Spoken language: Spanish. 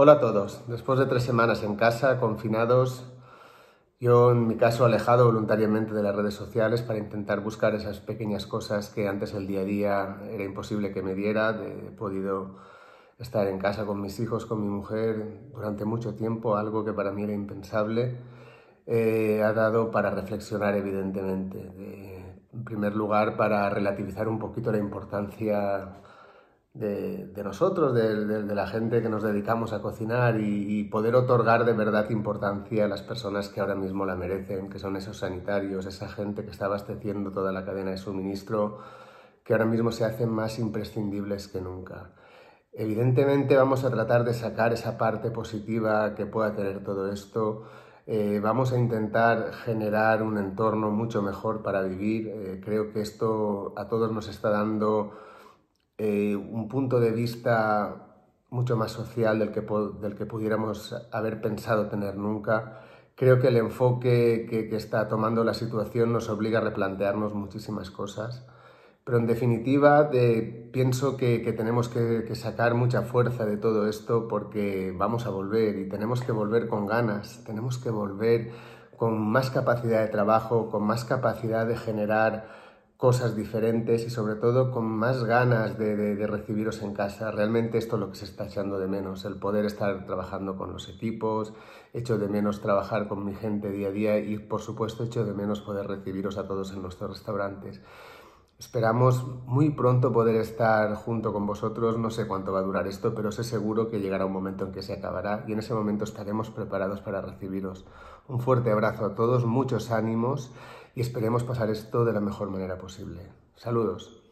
Hola a todos. Después de tres semanas en casa, confinados, yo en mi caso alejado voluntariamente de las redes sociales para intentar buscar esas pequeñas cosas que antes el día a día era imposible que me diera. He podido estar en casa con mis hijos, con mi mujer durante mucho tiempo, algo que para mí era impensable. Eh, ha dado para reflexionar, evidentemente. en primer lugar, para relativizar un poquito la importancia de, nosotros, de, la gente que nos dedicamos a cocinar y, poder otorgar de verdad importancia a las personas que ahora mismo la merecen, que son esos sanitarios, esa gente que está abasteciendo toda la cadena de suministro, que ahora mismo se hacen más imprescindibles que nunca. Evidentemente vamos a tratar de sacar esa parte positiva que pueda tener todo esto. Eh, vamos a intentar generar un entorno mucho mejor para vivir. Eh, creo que esto a todos nos está dando eh, un punto de vista mucho más social del que, pudiéramos haber pensado tener nunca. Creo que el enfoque que, está tomando la situación nos obliga a replantearnos muchísimas cosas. Pero en definitiva, pienso que, tenemos que, sacar mucha fuerza de todo esto porque vamos a volver y tenemos que volver con ganas, tenemos que volver con más capacidad de trabajo, con más capacidad de generar cosas diferentes y sobre todo con más ganas de, de, recibiros en casa. Realmente esto es lo que se está echando de menos, el poder estar trabajando con los equipos, echo de menos trabajar con mi gente día a día y por supuesto echo de menos poder recibiros a todos en nuestros restaurantes. Esperamos muy pronto poder estar junto con vosotros. No sé cuánto va a durar esto, pero sé seguro que llegará un momento en que se acabará y en ese momento estaremos preparados para recibiros. Un fuerte abrazo a todos, muchos ánimos y esperemos pasar esto de la mejor manera posible. Saludos.